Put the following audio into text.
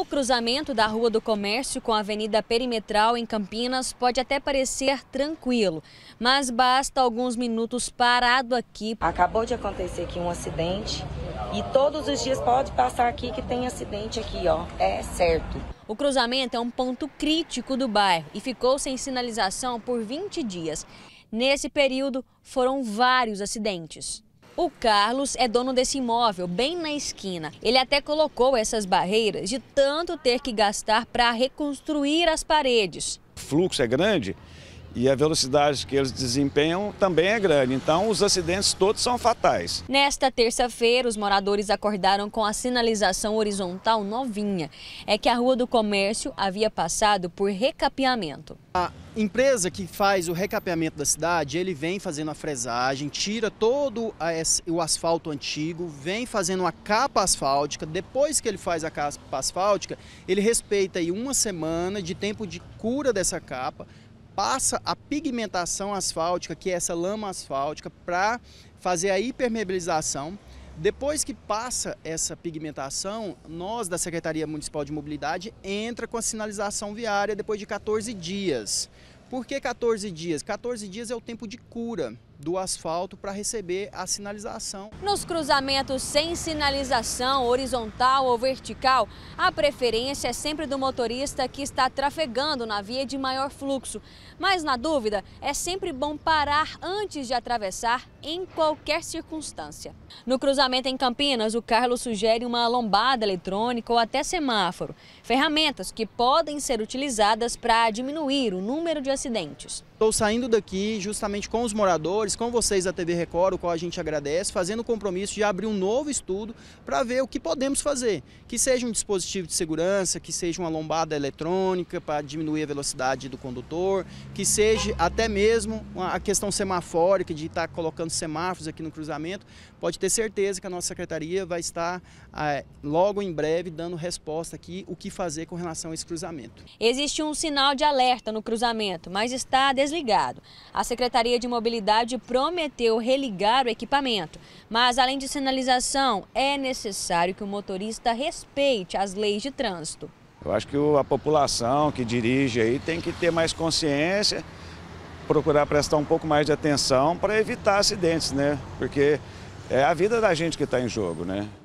O cruzamento da Rua do Comércio com a Avenida Perimetral em Campinas pode até parecer tranquilo, mas basta alguns minutos parado aqui. Acabou de acontecer aqui um acidente e todos os dias pode passar aqui que tem acidente aqui, ó. É certo. O cruzamento é um ponto crítico do bairro e ficou sem sinalização por 20 dias. Nesse período, foram vários acidentes. O Carlos é dono desse imóvel, bem na esquina. Ele até colocou essas barreiras de tanto ter que gastar para reconstruir as paredes. O fluxo é grande, e a velocidade que eles desempenham também é grande. Então, os acidentes todos são fatais. Nesta terça-feira, os moradores acordaram com a sinalização horizontal novinha. É que a Rua do Comércio havia passado por recapeamento. A empresa que faz o recapeamento da cidade, ele vem fazendo a fresagem, tira todo o asfalto antigo, vem fazendo a capa asfáltica. Depois que ele faz a capa asfáltica, ele respeita aí uma semana de tempo de cura dessa capa passa a pigmentação asfáltica, que é essa lama asfáltica, para fazer a hipermeabilização. Depois que passa essa pigmentação, nós da Secretaria Municipal de Mobilidade entra com a sinalização viária depois de 14 dias. Por que 14 dias? 14 dias é o tempo de cura do asfalto para receber a sinalização. Nos cruzamentos sem sinalização, horizontal ou vertical, a preferência é sempre do motorista que está trafegando na via de maior fluxo. Mas na dúvida, é sempre bom parar antes de atravessar em qualquer circunstância. No cruzamento em Campinas, o Carlos sugere uma lombada eletrônica ou até semáforo, ferramentas que podem ser utilizadas para diminuir o número de acidentes. Estou saindo daqui justamente com os moradores, com vocês da TV Record, o qual a gente agradece, fazendo o compromisso de abrir um novo estudo para ver o que podemos fazer. Que seja um dispositivo de segurança, que seja uma lombada eletrônica para diminuir a velocidade do condutor, que seja até mesmo a questão semafórica, de estar tá colocando semáforos aqui no cruzamento. Pode ter certeza que a nossa secretaria vai estar é, logo em breve dando resposta aqui o que fazer com relação a esse cruzamento. Existe um sinal de alerta no cruzamento, mas está des desligado. A Secretaria de Mobilidade prometeu religar o equipamento, mas além de sinalização, é necessário que o motorista respeite as leis de trânsito. Eu acho que a população que dirige aí tem que ter mais consciência, procurar prestar um pouco mais de atenção para evitar acidentes, né? Porque é a vida da gente que está em jogo, né?